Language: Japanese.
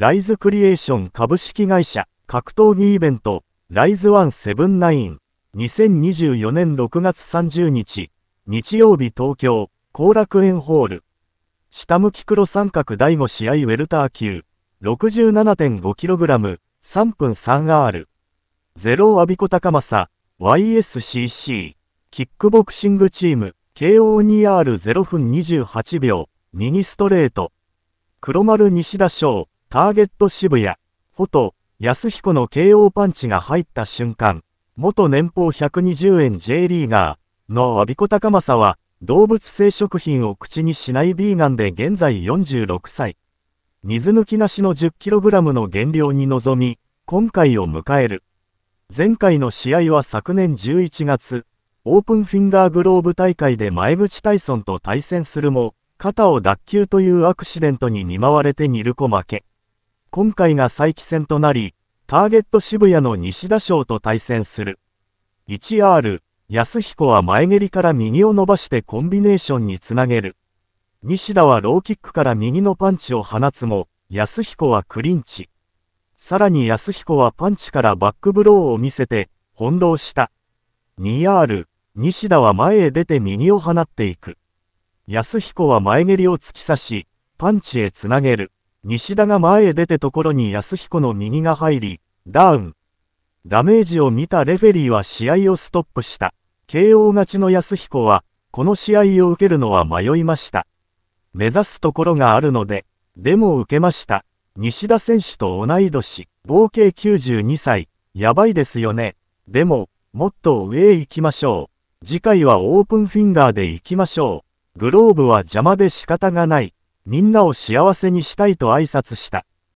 ライズクリエーション株式会社格闘技イベントライズ179 2024年6月30日日曜日東京後楽園ホール下向き黒三角第5試合ウェルター級 67.5kg 3分 3R ゼロアビコ高政 YSCC キックボクシングチーム KO2R0 分28秒右ストレート黒丸西田翔ターゲット渋谷、フォト、安彦の KO パンチが入った瞬間、元年俸120円 J リーガーの阿ビ子高政は、動物性食品を口にしないビーガンで現在46歳。水抜きなしの 10kg の減量に臨み、今回を迎える。前回の試合は昨年11月、オープンフィンガーグローブ大会で前口タイソンと対戦するも、肩を脱臼というアクシデントに見舞われてニルコ負け。今回が再起戦となり、ターゲット渋谷の西田賞と対戦する。1R、安彦は前蹴りから右を伸ばしてコンビネーションにつなげる。西田はローキックから右のパンチを放つも、安彦はクリンチ。さらに安彦はパンチからバックブローを見せて、翻弄した。2R、西田は前へ出て右を放っていく。安彦は前蹴りを突き刺し、パンチへつなげる。西田が前へ出てところに安彦の右が入り、ダウン。ダメージを見たレフェリーは試合をストップした。KO 勝ちの安彦は、この試合を受けるのは迷いました。目指すところがあるので、でも受けました。西田選手と同い年、合計92歳、やばいですよね。でも、もっと上へ行きましょう。次回はオープンフィンガーで行きましょう。グローブは邪魔で仕方がない。みんなを幸せにしたいと挨拶した。